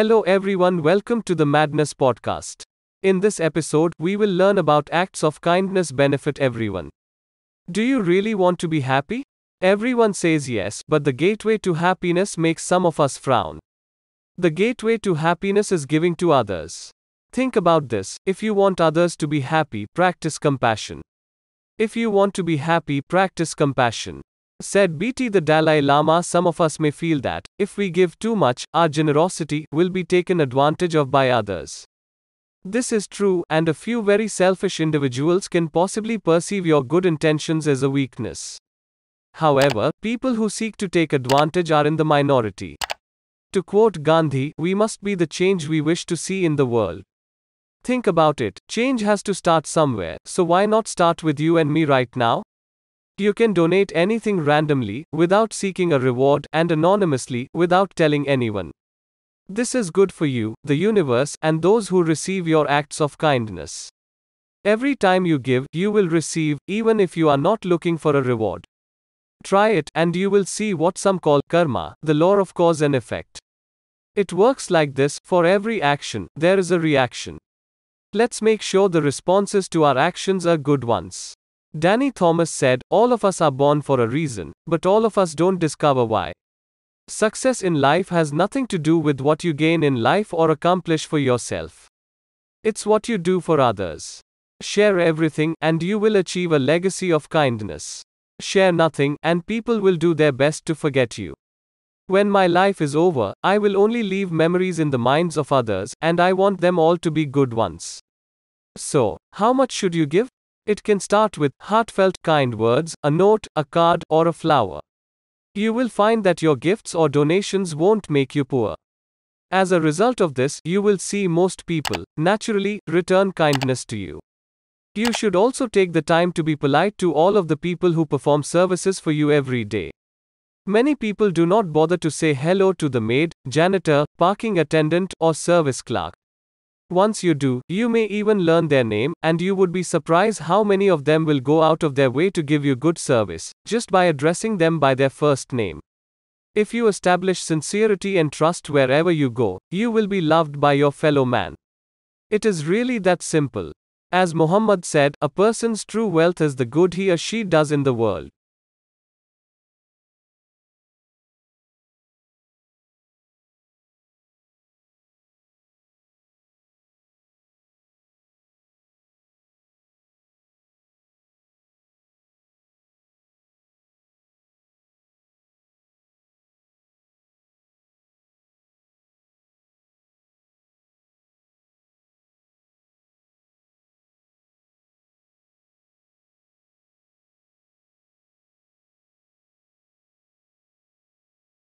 Hello everyone, welcome to the Madness Podcast. In this episode, we will learn about acts of kindness benefit everyone. Do you really want to be happy? Everyone says yes, but the gateway to happiness makes some of us frown. The gateway to happiness is giving to others. Think about this if you want others to be happy, practice compassion. If you want to be happy, practice compassion. Said BT the Dalai Lama, some of us may feel that, if we give too much, our generosity will be taken advantage of by others. This is true, and a few very selfish individuals can possibly perceive your good intentions as a weakness. However, people who seek to take advantage are in the minority. To quote Gandhi, we must be the change we wish to see in the world. Think about it, change has to start somewhere, so why not start with you and me right now? You can donate anything randomly, without seeking a reward, and anonymously, without telling anyone. This is good for you, the universe, and those who receive your acts of kindness. Every time you give, you will receive, even if you are not looking for a reward. Try it, and you will see what some call karma, the law of cause and effect. It works like this for every action, there is a reaction. Let's make sure the responses to our actions are good ones. Danny Thomas said, All of us are born for a reason, but all of us don't discover why. Success in life has nothing to do with what you gain in life or accomplish for yourself. It's what you do for others. Share everything, and you will achieve a legacy of kindness. Share nothing, and people will do their best to forget you. When my life is over, I will only leave memories in the minds of others, and I want them all to be good ones. So, how much should you give? It can start with heartfelt kind words, a note, a card, or a flower. You will find that your gifts or donations won't make you poor. As a result of this, you will see most people, naturally, return kindness to you. You should also take the time to be polite to all of the people who perform services for you every day. Many people do not bother to say hello to the maid, janitor, parking attendant, or service clerk. Once you do, you may even learn their name, and you would be surprised how many of them will go out of their way to give you good service, just by addressing them by their first name. If you establish sincerity and trust wherever you go, you will be loved by your fellow man. It is really that simple. As Muhammad said, a person's true wealth is the good he or she does in the world.